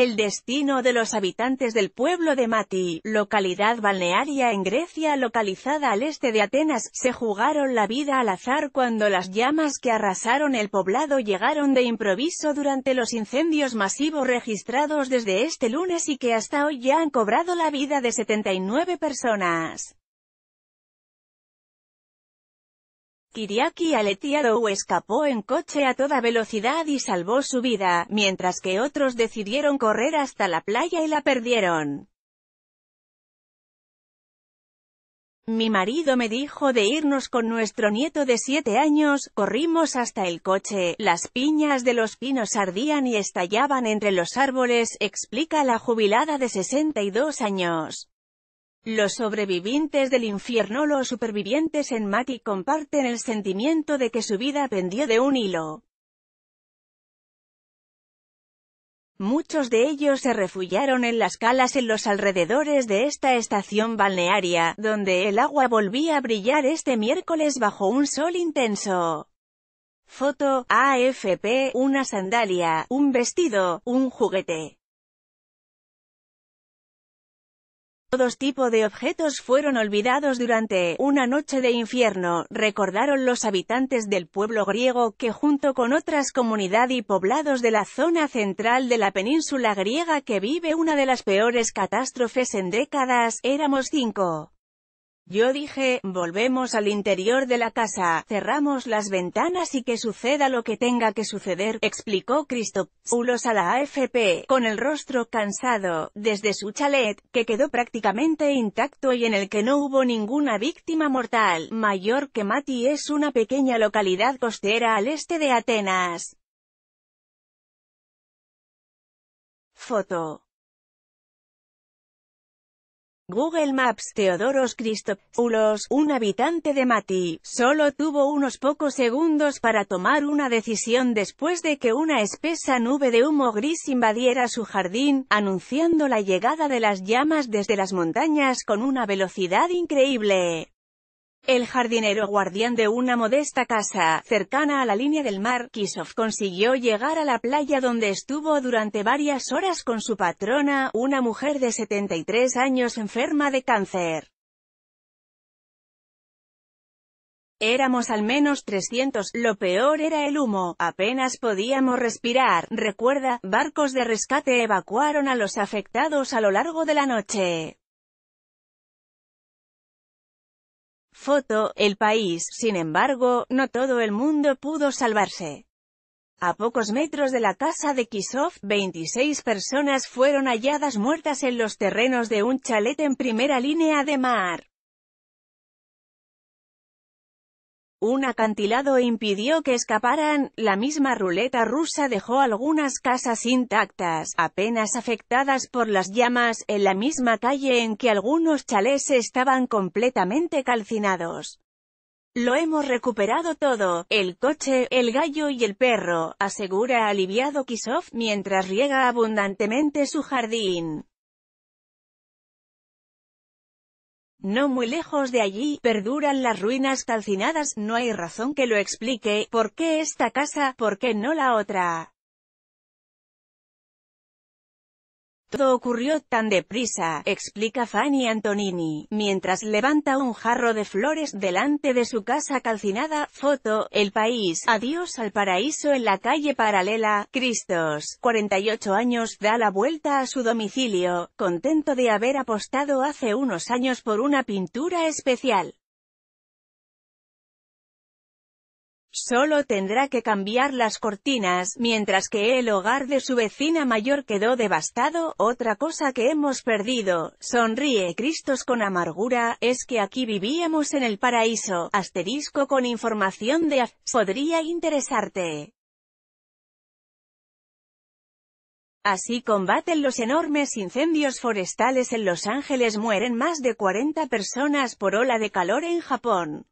El destino de los habitantes del pueblo de Mati, localidad balnearia en Grecia localizada al este de Atenas, se jugaron la vida al azar cuando las llamas que arrasaron el poblado llegaron de improviso durante los incendios masivos registrados desde este lunes y que hasta hoy ya han cobrado la vida de 79 personas. Kiriaki Aletiarou escapó en coche a toda velocidad y salvó su vida, mientras que otros decidieron correr hasta la playa y la perdieron. Mi marido me dijo de irnos con nuestro nieto de siete años, corrimos hasta el coche, las piñas de los pinos ardían y estallaban entre los árboles, explica la jubilada de 62 años. Los sobrevivientes del infierno Los supervivientes en Mati comparten el sentimiento de que su vida pendió de un hilo. Muchos de ellos se refugiaron en las calas en los alrededores de esta estación balnearia, donde el agua volvía a brillar este miércoles bajo un sol intenso. Foto, AFP, una sandalia, un vestido, un juguete. Todos tipo de objetos fueron olvidados durante una noche de infierno, recordaron los habitantes del pueblo griego que junto con otras comunidades y poblados de la zona central de la península griega que vive una de las peores catástrofes en décadas, éramos cinco. Yo dije, volvemos al interior de la casa, cerramos las ventanas y que suceda lo que tenga que suceder, explicó Christopoulos a la AFP, con el rostro cansado, desde su chalet, que quedó prácticamente intacto y en el que no hubo ninguna víctima mortal. Mayor que Mati es una pequeña localidad costera al este de Atenas. Foto Google Maps Teodoros Christopoulos, un habitante de Mati, solo tuvo unos pocos segundos para tomar una decisión después de que una espesa nube de humo gris invadiera su jardín, anunciando la llegada de las llamas desde las montañas con una velocidad increíble. El jardinero guardián de una modesta casa, cercana a la línea del mar, Kisov consiguió llegar a la playa donde estuvo durante varias horas con su patrona, una mujer de 73 años enferma de cáncer. Éramos al menos 300, lo peor era el humo, apenas podíamos respirar, recuerda, barcos de rescate evacuaron a los afectados a lo largo de la noche. Foto, El País, sin embargo, no todo el mundo pudo salvarse. A pocos metros de la casa de Kisov, 26 personas fueron halladas muertas en los terrenos de un chalet en primera línea de mar. Un acantilado impidió que escaparan, la misma ruleta rusa dejó algunas casas intactas, apenas afectadas por las llamas, en la misma calle en que algunos chalés estaban completamente calcinados. Lo hemos recuperado todo, el coche, el gallo y el perro, asegura aliviado Kisov mientras riega abundantemente su jardín. No muy lejos de allí, perduran las ruinas calcinadas, no hay razón que lo explique, ¿por qué esta casa, por qué no la otra? Todo ocurrió tan deprisa, explica Fanny Antonini, mientras levanta un jarro de flores delante de su casa calcinada, foto, El País, Adiós al Paraíso en la calle paralela, Cristos, 48 años, da la vuelta a su domicilio, contento de haber apostado hace unos años por una pintura especial. Solo tendrá que cambiar las cortinas, mientras que el hogar de su vecina mayor quedó devastado, otra cosa que hemos perdido, sonríe Cristos con amargura, es que aquí vivíamos en el paraíso, asterisco con información de podría interesarte. Así combaten los enormes incendios forestales en Los Ángeles mueren más de 40 personas por ola de calor en Japón.